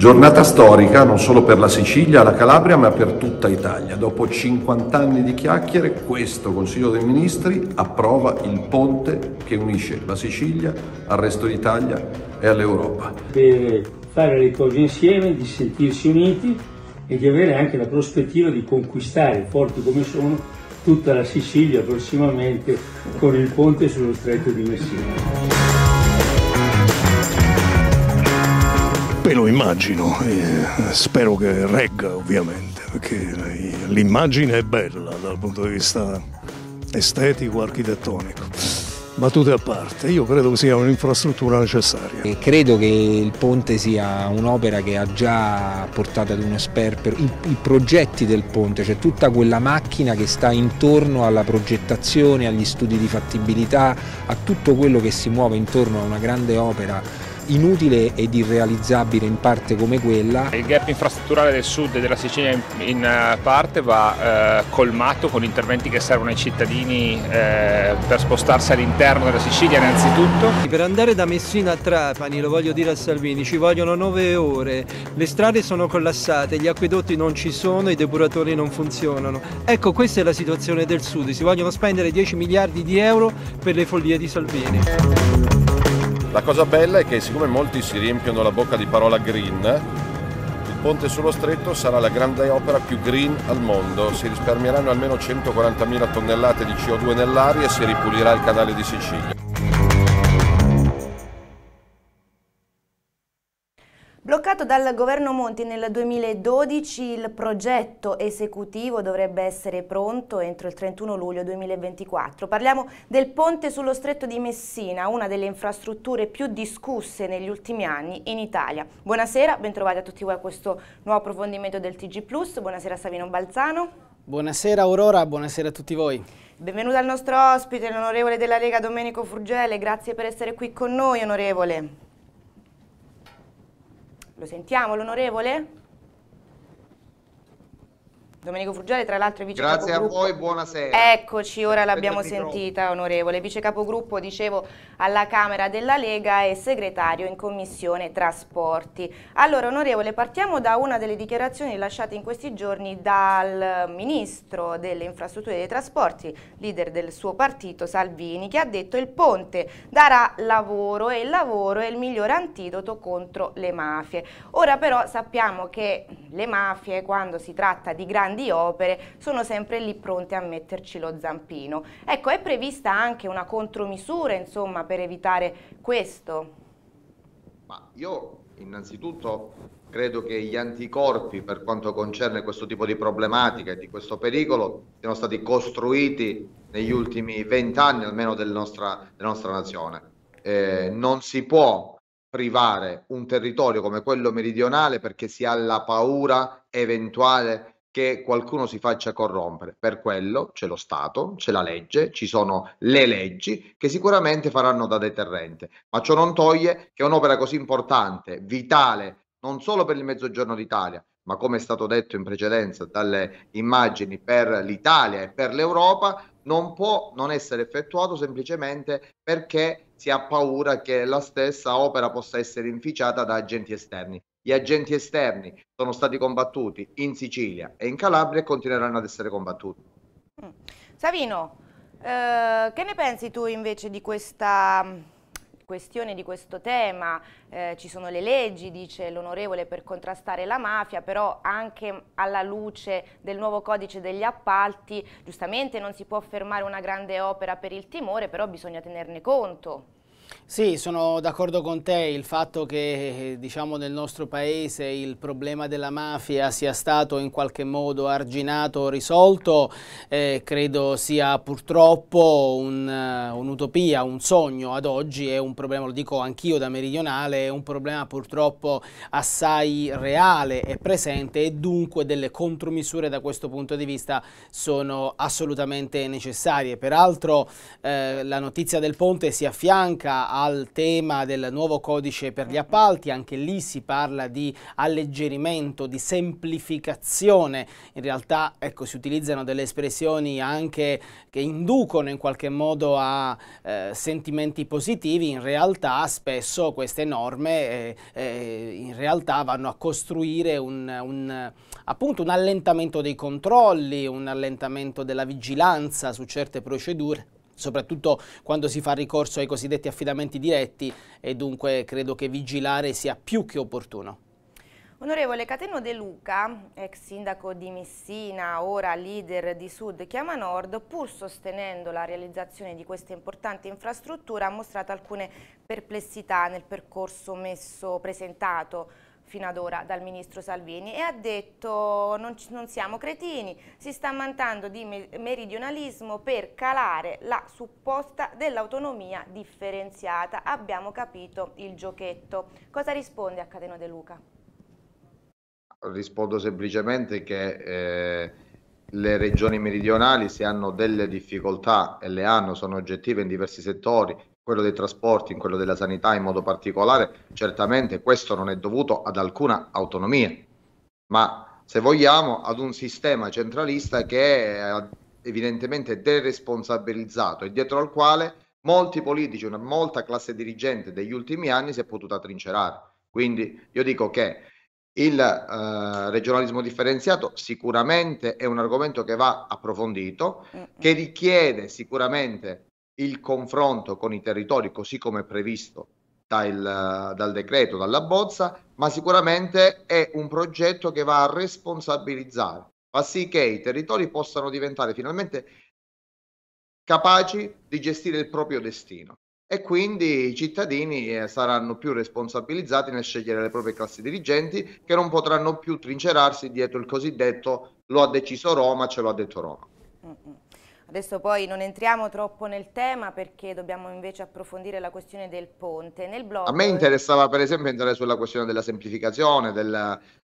Giornata storica non solo per la Sicilia, la Calabria, ma per tutta Italia. Dopo 50 anni di chiacchiere, questo Consiglio dei Ministri approva il ponte che unisce la Sicilia al resto d'Italia e all'Europa. Per fare le cose insieme, di sentirsi uniti e di avere anche la prospettiva di conquistare, forti come sono, tutta la Sicilia prossimamente con il ponte sullo stretto di Messina. Beh, lo immagino, eh, spero che regga ovviamente, perché l'immagine è bella dal punto di vista estetico, architettonico. Ma tutte a parte, io credo che sia un'infrastruttura necessaria. E credo che il ponte sia un'opera che ha già portato ad uno sperpero, I, i progetti del ponte, cioè tutta quella macchina che sta intorno alla progettazione, agli studi di fattibilità, a tutto quello che si muove intorno a una grande opera inutile ed irrealizzabile in parte come quella. Il gap infrastrutturale del sud e della Sicilia in, eh, parte va eh, colmato con interventi che servono ai cittadini eh, per spostarsi all'interno della Sicilia innanzitutto. Per andare da Messina a Trapani, lo voglio dire a Salvini, ci vogliono nove ore, le strade sono collassate, gli acquedotti non ci sono, i depuratori non funzionano. Ecco, questa è la situazione del sud, si vogliono spendere 10 miliardi di euro per le follie di Salvini. La cosa bella è che siccome molti si riempiono la bocca di parola green, il ponte sullo stretto sarà la grande opera più green al mondo, si risparmieranno almeno 140.000 tonnellate di CO2 nell'aria e si ripulirà il canale di Sicilia. dal governo Monti nel 2012 il progetto esecutivo dovrebbe essere pronto entro il 31 luglio 2024. Parliamo del ponte sullo stretto di Messina, una delle infrastrutture più discusse negli ultimi anni in Italia. Buonasera, bentrovati a tutti voi a questo nuovo approfondimento del TG+. Buonasera Savino Balzano. Buonasera Aurora, buonasera a tutti voi. Benvenuto al nostro ospite, l'onorevole della Lega Domenico Furgele, grazie per essere qui con noi onorevole. Lo sentiamo l'onorevole? Domenico Fuggiale, tra l'altro è vice Grazie capogruppo. Grazie a voi, buonasera. Eccoci, ora l'abbiamo sentita, onorevole. Vice capogruppo, dicevo, alla Camera della Lega e segretario in Commissione Trasporti. Allora, onorevole, partiamo da una delle dichiarazioni lasciate in questi giorni dal Ministro delle Infrastrutture e dei Trasporti, leader del suo partito, Salvini, che ha detto il ponte darà lavoro e il lavoro è il miglior antidoto contro le mafie. Ora però sappiamo che le mafie, quando si tratta di grandi grandi opere sono sempre lì pronte a metterci lo zampino. Ecco, è prevista anche una contromisura, insomma, per evitare questo? Ma io innanzitutto credo che gli anticorpi per quanto concerne questo tipo di problematica e di questo pericolo siano stati costruiti negli ultimi vent'anni almeno del nostra, della nostra nazione. Eh, non si può privare un territorio come quello meridionale perché si ha la paura eventuale che qualcuno si faccia corrompere. Per quello c'è lo Stato, c'è la legge, ci sono le leggi che sicuramente faranno da deterrente, ma ciò non toglie che un'opera così importante, vitale, non solo per il Mezzogiorno d'Italia, ma come è stato detto in precedenza dalle immagini per l'Italia e per l'Europa, non può non essere effettuato semplicemente perché si ha paura che la stessa opera possa essere inficiata da agenti esterni. Gli agenti esterni sono stati combattuti in Sicilia e in Calabria e continueranno ad essere combattuti. Mm. Savino, eh, che ne pensi tu invece di questa mm, questione di questo tema, eh, ci sono le leggi, dice l'onorevole, per contrastare la mafia, però anche alla luce del nuovo codice degli appalti, giustamente non si può fermare una grande opera per il timore, però bisogna tenerne conto. Sì, sono d'accordo con te, il fatto che eh, diciamo, nel nostro paese il problema della mafia sia stato in qualche modo arginato, risolto, eh, credo sia purtroppo eh, un'utopia, un, un sogno ad oggi, è un problema, lo dico anch'io da meridionale, è un problema purtroppo assai reale e presente e dunque delle contromisure da questo punto di vista sono assolutamente necessarie. Peraltro eh, la notizia del ponte si affianca al tema del nuovo codice per gli appalti, anche lì si parla di alleggerimento, di semplificazione, in realtà ecco, si utilizzano delle espressioni anche che inducono in qualche modo a eh, sentimenti positivi, in realtà spesso queste norme eh, eh realtà vanno a costruire un, un, appunto un allentamento dei controlli, un allentamento della vigilanza su certe procedure soprattutto quando si fa ricorso ai cosiddetti affidamenti diretti e dunque credo che vigilare sia più che opportuno. Onorevole Cateno De Luca, ex sindaco di Messina, ora leader di Sud Chiama Nord, pur sostenendo la realizzazione di questa importante infrastruttura, ha mostrato alcune perplessità nel percorso messo, presentato fino ad ora dal ministro Salvini e ha detto non, non siamo cretini, si sta mantando di meridionalismo per calare la supposta dell'autonomia differenziata. Abbiamo capito il giochetto. Cosa risponde a Cateno De Luca? Rispondo semplicemente che... Eh le regioni meridionali se hanno delle difficoltà e le hanno, sono oggettive in diversi settori, quello dei trasporti, in quello della sanità in modo particolare, certamente questo non è dovuto ad alcuna autonomia, ma se vogliamo ad un sistema centralista che è eh, evidentemente deresponsabilizzato e dietro al quale molti politici, una molta classe dirigente degli ultimi anni si è potuta trincerare. Quindi io dico che il eh, regionalismo differenziato sicuramente è un argomento che va approfondito, mm, mm. che richiede sicuramente il confronto con i territori così come previsto dal, dal decreto, dalla bozza, ma sicuramente è un progetto che va a responsabilizzare, fa sì che i territori possano diventare finalmente capaci di gestire il proprio destino e quindi i cittadini eh, saranno più responsabilizzati nel scegliere le proprie classi dirigenti che non potranno più trincerarsi dietro il cosiddetto lo ha deciso Roma, ce l'ha detto Roma. Mm-mm. Adesso poi non entriamo troppo nel tema perché dobbiamo invece approfondire la questione del ponte. Nel blog... A me interessava per esempio entrare sulla questione della semplificazione del,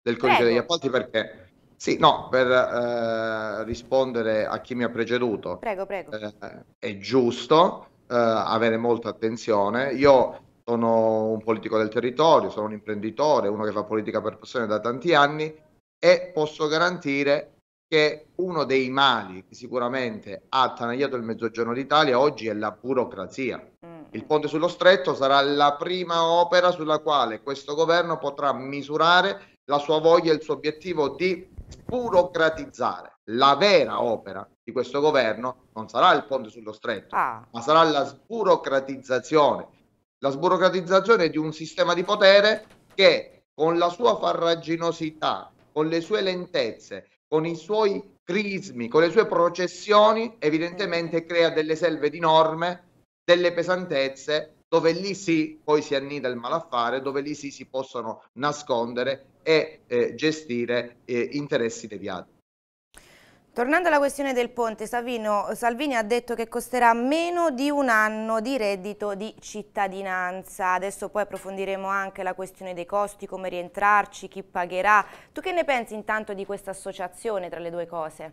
del codice Prego. degli appalti perché... Sì, no, per eh, rispondere a chi mi ha preceduto. Prego, prego. Eh, è giusto eh, avere molta attenzione. Io sono un politico del territorio, sono un imprenditore, uno che fa politica per passione da tanti anni e posso garantire che uno dei mali che sicuramente ha attanagliato il Mezzogiorno d'Italia oggi è la burocrazia. Il ponte sullo stretto sarà la prima opera sulla quale questo governo potrà misurare la sua voglia e il suo obiettivo di burocratizzare. La vera opera di questo governo non sarà il ponte sullo stretto, ah. ma sarà la sburocratizzazione. La sburocratizzazione di un sistema di potere che con la sua farraginosità, con le sue lentezze, con i suoi crismi, con le sue processioni, evidentemente crea delle selve di norme, delle pesantezze, dove lì sì poi si annida il malaffare, dove lì sì si possono nascondere e eh, gestire eh, interessi deviati. Tornando alla questione del ponte, Savino, Salvini ha detto che costerà meno di un anno di reddito di cittadinanza. Adesso poi approfondiremo anche la questione dei costi, come rientrarci, chi pagherà. Tu che ne pensi intanto di questa associazione tra le due cose?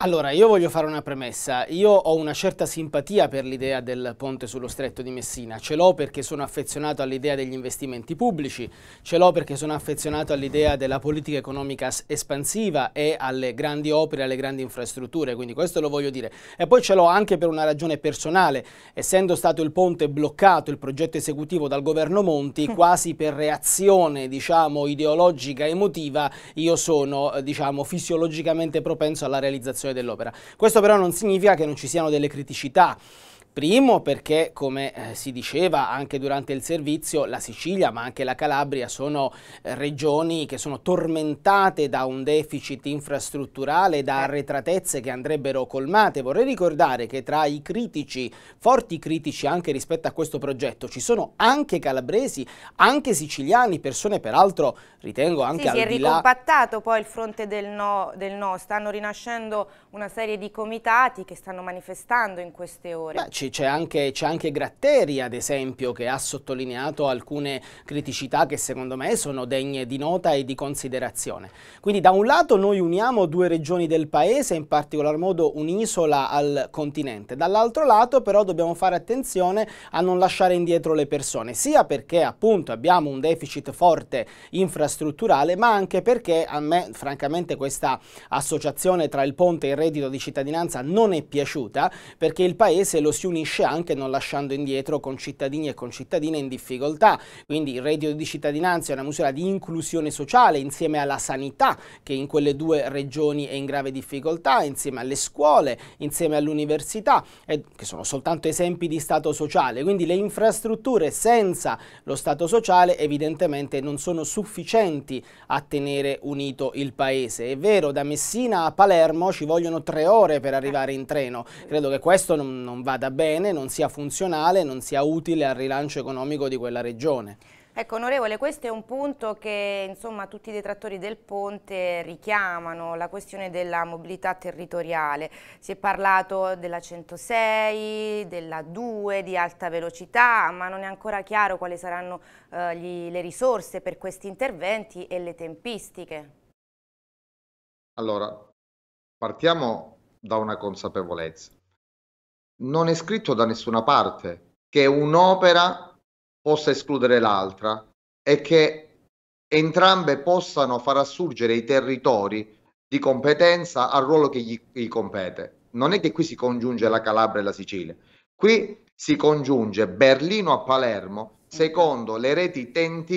Allora, io voglio fare una premessa. Io ho una certa simpatia per l'idea del ponte sullo stretto di Messina. Ce l'ho perché sono affezionato all'idea degli investimenti pubblici, ce l'ho perché sono affezionato all'idea della politica economica espansiva e alle grandi opere, alle grandi infrastrutture, quindi questo lo voglio dire. E poi ce l'ho anche per una ragione personale. Essendo stato il ponte bloccato, il progetto esecutivo dal governo Monti, quasi per reazione, diciamo, ideologica, emotiva, io sono, diciamo, fisiologicamente propenso alla realizzazione dell'opera. Questo però non significa che non ci siano delle criticità Primo perché, come eh, si diceva anche durante il servizio, la Sicilia ma anche la Calabria sono eh, regioni che sono tormentate da un deficit infrastrutturale, da eh. arretratezze che andrebbero colmate. Vorrei ricordare che tra i critici, forti critici anche rispetto a questo progetto, ci sono anche calabresi, anche siciliani, persone peraltro ritengo anche sì, al di là... si è ricompattato là... poi il fronte del no, del no, stanno rinascendo una serie di comitati che stanno manifestando in queste ore. Beh, ci voci, c'è anche, anche, Gratteri ad esempio che ha sottolineato alcune criticità che secondo me sono degne di nota e di considerazione. Quindi da un lato noi uniamo due regioni del paese, in particolar modo un'isola al continente, dall'altro lato però dobbiamo fare attenzione a non lasciare indietro le persone, sia perché appunto abbiamo un deficit forte infrastrutturale, ma anche perché a me francamente questa associazione tra il ponte e il reddito di cittadinanza non è piaciuta perché il paese lo si unisce unisce anche non lasciando indietro concittadini e concittadine in difficoltà. Quindi il reddito di cittadinanza è una misura di inclusione sociale insieme alla sanità che in quelle due regioni è in grave difficoltà, insieme alle scuole, insieme all'università, eh, che sono soltanto esempi di Stato sociale. Quindi le infrastrutture senza lo Stato sociale evidentemente non sono sufficienti a tenere unito il paese. È vero, da Messina a Palermo ci vogliono tre ore per arrivare in treno. Credo che questo non, non vada bene bene, non sia funzionale, non sia utile al rilancio economico di quella regione. Ecco, onorevole, questo è un punto che insomma, tutti i detrattori del ponte richiamano, la questione della mobilità territoriale. Si è parlato della 106, della 2, di alta velocità, ma non è ancora chiaro quali saranno eh, gli, le risorse per questi interventi e le tempistiche. Allora, partiamo da una consapevolezza non è scritto da nessuna parte che un'opera possa escludere l'altra e che entrambe possano far assurgere i territori di competenza al ruolo che gli, gli compete. Non è che qui si congiunge la Calabria e la Sicilia, qui si congiunge Berlino a Palermo secondo le reti TNT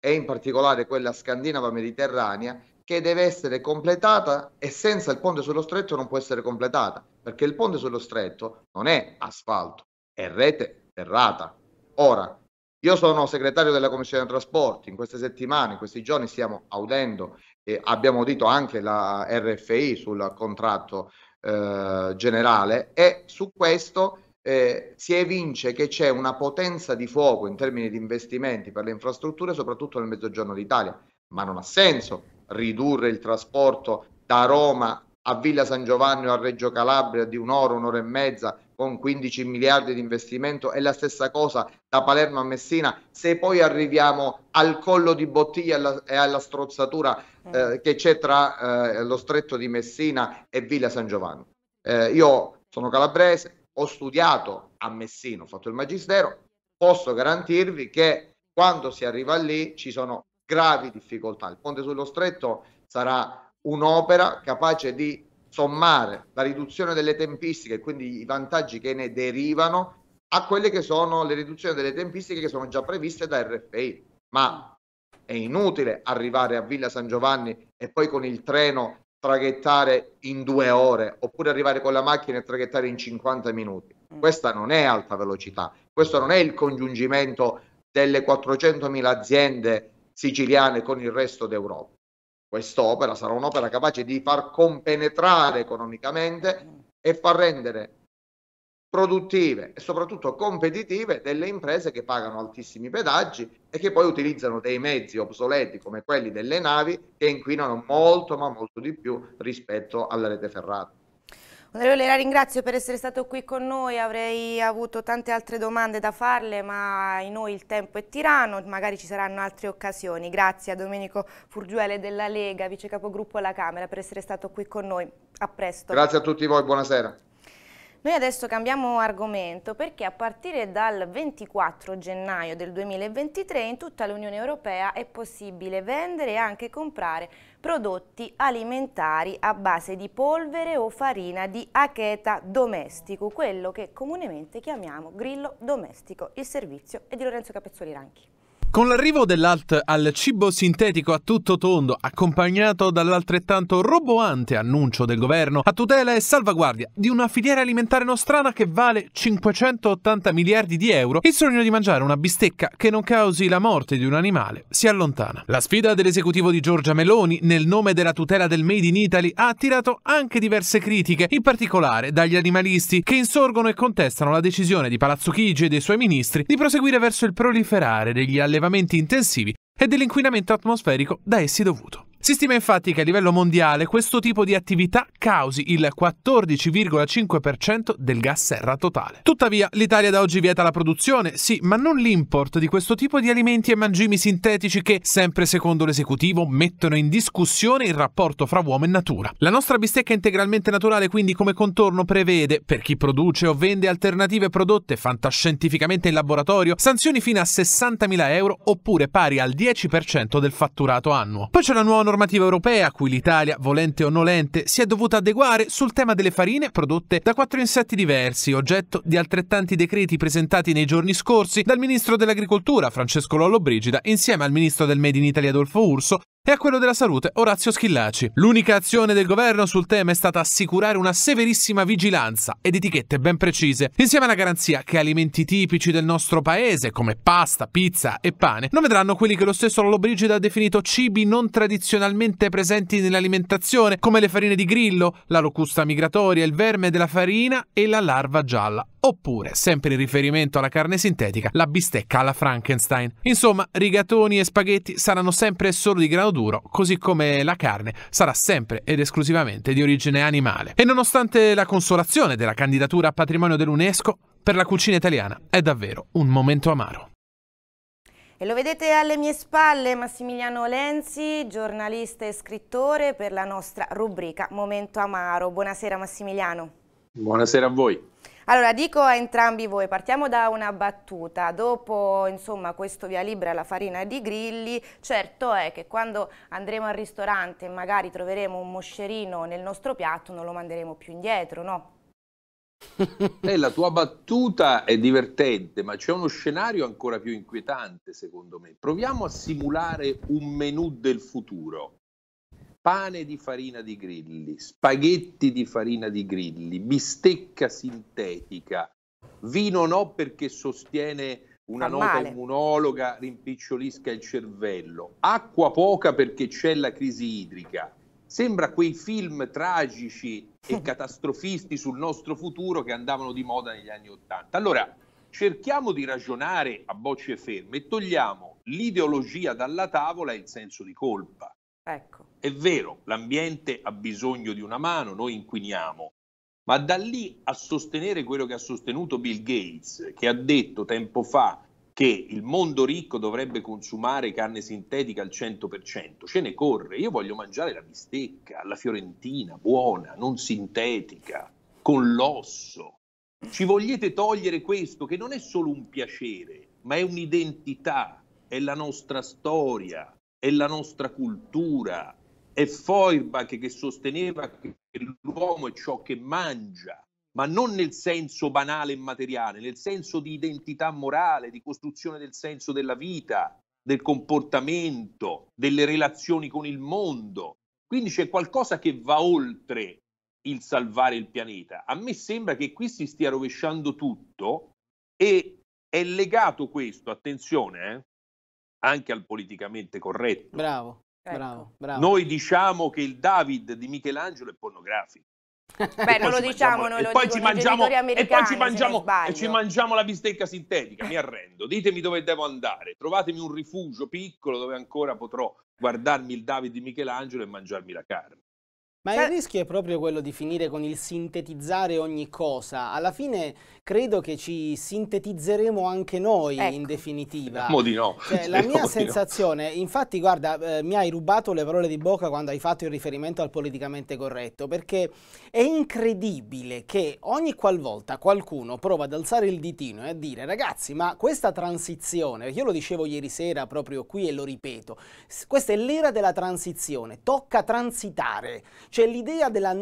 e in particolare quella scandinava mediterranea che deve essere completata e senza il ponte sullo stretto non può essere completata perché il ponte sullo stretto non è asfalto, è rete ferrata. Ora, io sono segretario della Commissione Trasporti, in queste settimane, in questi giorni stiamo audendo e abbiamo udito anche la RFI sul contratto eh, generale e su questo eh, si evince che c'è una potenza di fuoco in termini di investimenti per le infrastrutture, soprattutto nel mezzogiorno d'Italia, ma non ha senso ridurre il trasporto da Roma a Villa San Giovanni o a Reggio Calabria di un'ora, un'ora e mezza con 15 miliardi di investimento è la stessa cosa da Palermo a Messina, se poi arriviamo al collo di bottiglia e alla, e alla strozzatura eh. eh, che c'è tra eh, lo stretto di Messina e Villa San Giovanni. Eh, io sono calabrese, ho studiato a Messina, ho fatto il magistero, posso garantirvi che quando si arriva lì ci sono gravi difficoltà. Il ponte sullo stretto sarà un'opera capace di sommare la riduzione delle tempistiche e quindi i vantaggi che ne derivano a quelle che sono le riduzioni delle tempistiche che sono già previste da RFI. Ma è inutile arrivare a Villa San Giovanni e poi con il treno traghettare in due ore oppure arrivare con la macchina e traghettare in 50 minuti. Mm. Questa non è alta velocità, questo non è il congiungimento delle 400.000 aziende siciliane con il resto d'Europa quest'opera sarà un'opera capace di far compenetrare economicamente e far rendere produttive e soprattutto competitive delle imprese che pagano altissimi pedaggi e che poi utilizzano dei mezzi obsoleti come quelli delle navi che inquinano molto ma molto di più rispetto alla rete ferrata. Onorevole, la ringrazio per essere stato qui con noi, avrei avuto tante altre domande da farle, ma in noi il tempo è tirano, magari ci saranno altre occasioni. Grazie a Domenico Furgiuele della Lega, vice capogruppo alla Camera, per essere stato qui con noi. A presto. Grazie a tutti voi, buonasera. Noi adesso cambiamo argomento perché a partire dal 24 gennaio del 2023 in tutta l'Unione Europea è possibile vendere e anche comprare prodotti alimentari a base di polvere o farina di acheta domestico, quello che comunemente chiamiamo grillo domestico. Il servizio è di Lorenzo Capezzoli Ranchi. Con l'arrivo dell'alt al cibo sintetico a tutto tondo, accompagnato dall'altrettanto roboante annuncio del governo a tutela e salvaguardia di una filiera alimentare nostrana che vale 580 miliardi di euro, il sogno di mangiare una bistecca che non causi la morte di un animale si allontana. La sfida dell'esecutivo di Giorgia Meloni nel nome della tutela del Made in Italy ha attirato anche diverse critiche, in particolare dagli animalisti che insorgono e contestano la decisione di Palazzo Chigi e dei suoi ministri di proseguire verso il proliferare degli allevamenti allevamenti intensivi e dell'inquinamento atmosferico da essi dovuto. Si stima infatti che a livello mondiale questo tipo di attività causi il 14,5% del gas serra totale. Tuttavia, l'Italia da oggi vieta la produzione, sì, ma non l'import di questo tipo di alimenti e mangimi sintetici che, sempre secondo l'esecutivo, mettono in discussione il rapporto fra uomo e natura. La nostra bistecca integralmente naturale quindi come contorno prevede, per chi produce o vende alternative prodotte fantascientificamente in laboratorio, sanzioni fino a 60.000 euro oppure pari al 10% del fatturato annuo. Poi c'è la nuova normativa normativa europea a cui l'Italia, volente o nolente, si è dovuta adeguare sul tema delle farine prodotte da quattro insetti diversi, oggetto di altrettanti decreti presentati nei giorni scorsi dal ministro dell'Agricoltura Francesco Lollobrigida insieme al ministro del Made in Italy Adolfo Urso e a quello della salute Orazio Schillaci. L'unica azione del governo sul tema è stata assicurare una severissima vigilanza ed etichette ben precise, insieme alla garanzia che alimenti tipici del nostro paese, come pasta, pizza e pane, non vedranno quelli che lo stesso Lollobrigida ha definito cibi non tradizionalmente presenti nell'alimentazione, come le farine di grillo, la locusta migratoria, il verme della farina e la larva gialla oppure, sempre in riferimento alla carne sintetica, la bistecca alla Frankenstein. Insomma, rigatoni e spaghetti saranno sempre e solo di grano duro, così come la carne sarà sempre ed esclusivamente di origine animale. E nonostante la consolazione della candidatura a patrimonio dell'UNESCO, per la cucina italiana è davvero un momento amaro. E lo vedete alle mie spalle Massimiliano Lenzi, giornalista e scrittore per la nostra rubrica Momento Amaro. Buonasera Massimiliano. Buonasera a voi. Allora, dico a entrambi voi, partiamo da una battuta. Dopo, insomma, questo via libera alla farina di grilli, certo è che quando andremo al ristorante e magari troveremo un moscerino nel nostro piatto, non lo manderemo più indietro, no? Eh, la tua battuta è divertente, ma c'è uno scenario ancora più inquietante, secondo me. Proviamo a simulare un menù del futuro pane di farina di grilli, spaghetti di farina di grilli, bistecca sintetica, vino no perché sostiene una Fa nota male. immunologa rimpicciolisca il cervello, acqua poca perché c'è la crisi idrica. Sembra quei film tragici e catastrofisti sul nostro futuro che andavano di moda negli anni Ottanta. Allora, cerchiamo di ragionare a bocce ferme e togliamo l'ideologia dalla tavola e il senso di colpa. Ecco. È vero, l'ambiente ha bisogno di una mano, noi inquiniamo, ma da lì a sostenere quello che ha sostenuto Bill Gates, che ha detto tempo fa che il mondo ricco dovrebbe consumare carne sintetica al 100%, ce ne corre. Io voglio mangiare la bistecca, alla fiorentina, buona, non sintetica, con l'osso. Ci vogliete togliere questo che non è solo un piacere, ma è un'identità, è la nostra storia, è la nostra cultura, è Feuerbach che sosteneva che l'uomo è ciò che mangia, ma non nel senso banale e materiale, nel senso di identità morale, di costruzione del senso della vita, del comportamento, delle relazioni con il mondo. Quindi c'è qualcosa che va oltre il salvare il pianeta. A me sembra che qui si stia rovesciando tutto e è legato questo, attenzione, eh, anche al politicamente corretto. Bravo. Bravo, ecco. bravo. Noi diciamo che il David di Michelangelo è pornografico. Beh, non lo diciamo, noi lo poi ci mangiamo, e poi ci mangiamo, e ci mangiamo la bistecca sintetica, mi arrendo. Ditemi dove devo andare, trovatemi un rifugio piccolo dove ancora potrò guardarmi il David di Michelangelo e mangiarmi la carne. Ma il cioè rischio è proprio quello di finire con il sintetizzare ogni cosa. Alla fine credo che ci sintetizzeremo anche noi ecco. in definitiva. Mo di no. Cioè, la mia sensazione, no. infatti guarda, eh, mi hai rubato le parole di bocca quando hai fatto il riferimento al politicamente corretto, perché è incredibile che ogni qualvolta qualcuno prova ad alzare il ditino e a dire ragazzi, ma questa transizione, io lo dicevo ieri sera proprio qui e lo ripeto, questa è l'era della transizione, tocca transitare. Cioè l'idea della,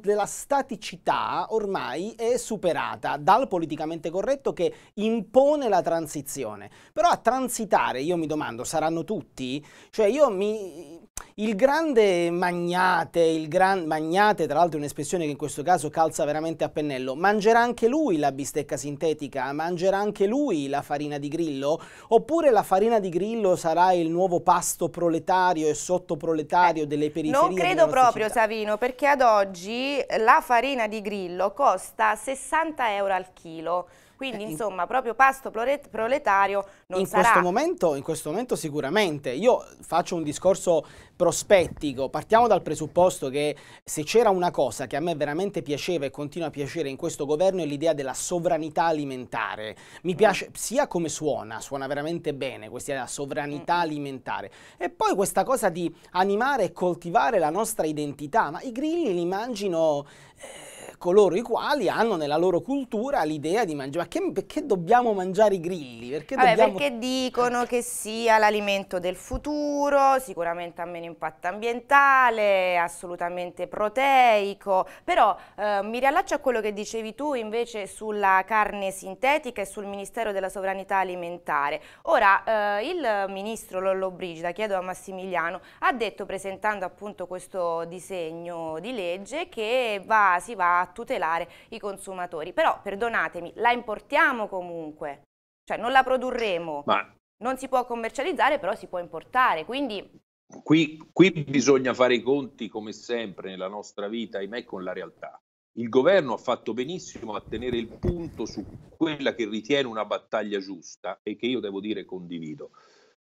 della staticità ormai è superata dal politicamente corretto che impone la transizione. Però a transitare, io mi domando, saranno tutti? Cioè io mi il grande magnate, il gran magnate, tra l'altro è un'espressione che in questo caso calza veramente a pennello, mangerà anche lui la bistecca sintetica, mangerà anche lui la farina di grillo? Oppure la farina di grillo sarà il nuovo pasto proletario e sottoproletario eh, delle periferie? Non credo proprio città? Savino, perché ad oggi la farina di grillo costa 60 euro al chilo. Quindi, eh, insomma, in... proprio pasto proletario non in sarà. Questo momento, in questo momento sicuramente. Io faccio un discorso prospettico. Partiamo dal presupposto che se c'era una cosa che a me veramente piaceva e continua a piacere in questo governo è l'idea della sovranità alimentare. Mi mm. piace sia come suona, suona veramente bene questa idea della sovranità mm. alimentare. E poi questa cosa di animare e coltivare la nostra identità. Ma i grilli li mangino... Eh, coloro i quali hanno nella loro cultura l'idea di mangiare. Ma che, perché dobbiamo mangiare i grilli? Perché, Vabbè, perché dicono che sia l'alimento del futuro, sicuramente ha meno impatto ambientale, assolutamente proteico, però eh, mi riallaccio a quello che dicevi tu invece sulla carne sintetica e sul Ministero della Sovranità Alimentare. Ora, eh, il ministro Brigida, chiedo a Massimiliano, ha detto presentando appunto questo disegno di legge che va, si va a tutelare i consumatori. Però, perdonatemi, la importiamo comunque, cioè non la produrremo, Ma non si può commercializzare, però si può importare, quindi... Qui, qui bisogna fare i conti, come sempre nella nostra vita, ahimè, con la realtà. Il governo ha fatto benissimo a tenere il punto su quella che ritiene una battaglia giusta e che io devo dire condivido.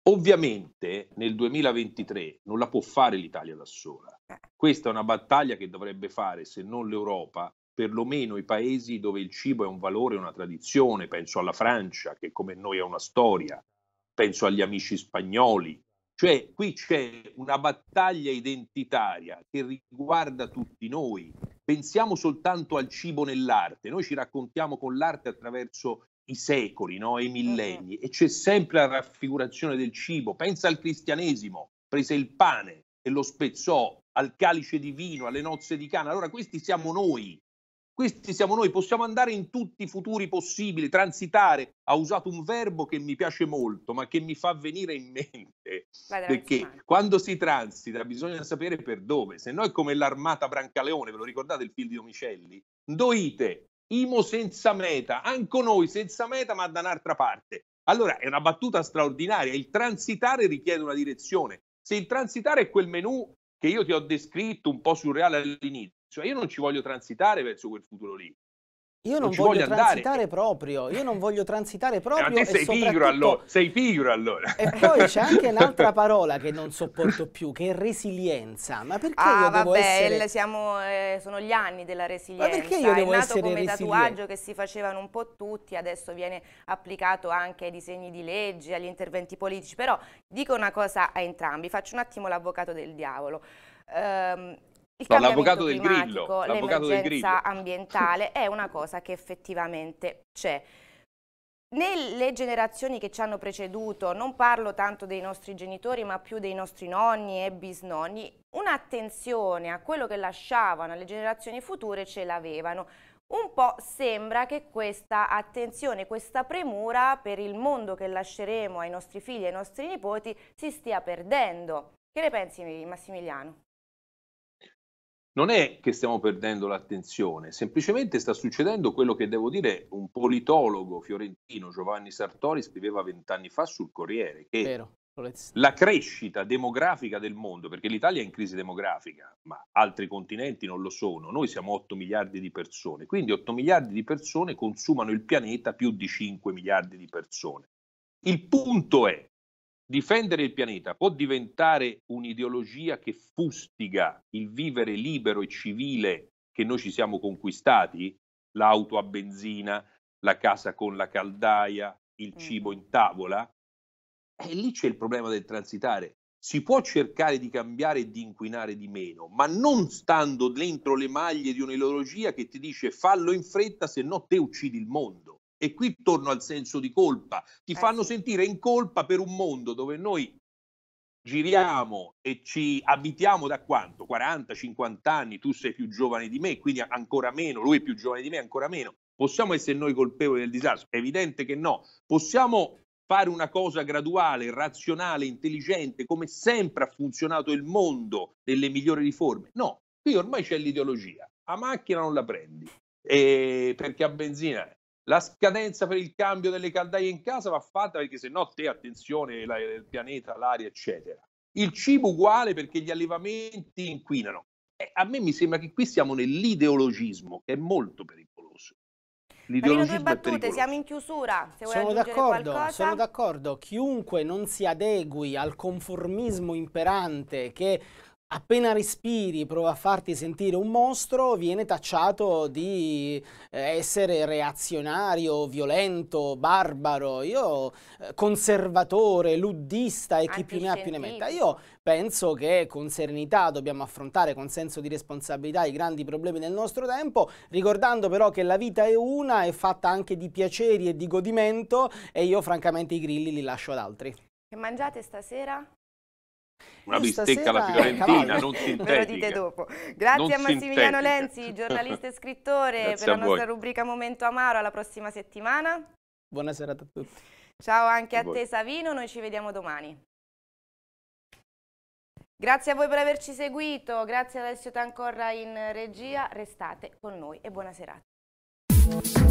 Ovviamente nel 2023 non la può fare l'Italia da sola. Eh. Questa è una battaglia che dovrebbe fare, se non l'Europa, perlomeno i paesi dove il cibo è un valore, una tradizione. Penso alla Francia, che come noi ha una storia, penso agli amici spagnoli. Cioè qui c'è una battaglia identitaria che riguarda tutti noi. Pensiamo soltanto al cibo nell'arte. Noi ci raccontiamo con l'arte attraverso i secoli no? i mm, mm. millenni e c'è sempre la raffigurazione del cibo. Pensa al cristianesimo, prese il pane e lo spezzò al calice di vino, alle nozze di Cana. Allora questi siamo noi. Questi siamo noi, possiamo andare in tutti i futuri possibili, transitare. Ha usato un verbo che mi piace molto, ma che mi fa venire in mente. Vale, perché quando si transita bisogna sapere per dove, se no è come l'armata Brancaleone, ve lo ricordate il film di Omicelli? Doite, Imo senza meta, anche noi senza meta ma da un'altra parte. Allora è una battuta straordinaria, il transitare richiede una direzione. Se il transitare è quel menù che io ti ho descritto un po' surreale all'inizio, io non ci voglio transitare verso quel futuro lì. Io non, non voglio, voglio transitare proprio, io non voglio transitare eh, proprio. Ma te sei pigro allora, sei pigro allora. E poi c'è anche un'altra parola che non sopporto più, che è resilienza. Ma perché ah, io vabbè, devo essere... Siamo, eh, sono gli anni della resilienza. Ma perché io devo è nato come resiliente? tatuaggio che si facevano un po' tutti, adesso viene applicato anche ai disegni di legge, agli interventi politici. Però dico una cosa a entrambi, faccio un attimo l'avvocato del diavolo. Um, No, l'avvocato del grillo, l'avvocato del grillo. ambientale è una cosa che effettivamente c'è. Nelle generazioni che ci hanno preceduto, non parlo tanto dei nostri genitori, ma più dei nostri nonni e bisnonni, un'attenzione a quello che lasciavano alle generazioni future ce l'avevano. Un po' sembra che questa attenzione, questa premura per il mondo che lasceremo ai nostri figli e ai nostri nipoti si stia perdendo. Che ne pensi Massimiliano? non è che stiamo perdendo l'attenzione, semplicemente sta succedendo quello che devo dire un politologo fiorentino Giovanni Sartori scriveva vent'anni fa sul Corriere, che Vero. la crescita demografica del mondo, perché l'Italia è in crisi demografica, ma altri continenti non lo sono, noi siamo 8 miliardi di persone, quindi 8 miliardi di persone consumano il pianeta più di 5 miliardi di persone. Il punto è Difendere il pianeta può diventare un'ideologia che fustiga il vivere libero e civile che noi ci siamo conquistati? L'auto a benzina, la casa con la caldaia, il cibo in tavola? E lì c'è il problema del transitare. Si può cercare di cambiare e di inquinare di meno, ma non stando dentro le maglie di un'ideologia che ti dice fallo in fretta, se no te uccidi il mondo. E qui torno al senso di colpa. Ti eh fanno sentire in colpa per un mondo dove noi giriamo e ci abitiamo da quanto? 40, 50 anni, tu sei più giovane di me, quindi ancora meno, lui è più giovane di me, ancora meno. Possiamo essere noi colpevoli del disastro? È evidente che no. Possiamo fare una cosa graduale, razionale, intelligente, come sempre ha funzionato il mondo delle migliori riforme? No, qui ormai c'è l'ideologia. A macchina non la prendi, E eh, perché a benzina la scadenza per il cambio delle caldaie in casa va fatta perché se no te, attenzione, la, il pianeta, l'aria, eccetera. Il cibo uguale perché gli allevamenti inquinano. Eh, a me mi sembra che qui siamo nell'ideologismo, che è molto pericoloso. l'ideologismo Marino, due battute, siamo in chiusura. Se vuoi sono d'accordo, sono d'accordo. Chiunque non si adegui al conformismo imperante che appena respiri, prova a farti sentire un mostro, viene tacciato di eh, essere reazionario, violento, barbaro, io eh, conservatore, luddista e ah, chi più ne ha più ne metta. Io penso che con serenità dobbiamo affrontare con senso di responsabilità i grandi problemi del nostro tempo, ricordando però che la vita è una, è fatta anche di piaceri e di godimento e io francamente i grilli li lascio ad altri. Che mangiate stasera? una bistecca alla fiorentina, ecco, non si Me lo dite dopo. Grazie non a Massimiliano Lenzi, giornalista e scrittore, per la nostra rubrica Momento Amaro, alla prossima settimana. Buona serata a tutti. Ciao anche a, a te Savino, noi ci vediamo domani. Grazie a voi per averci seguito, grazie ad Alessio Tancorra in regia, restate con noi e buona serata.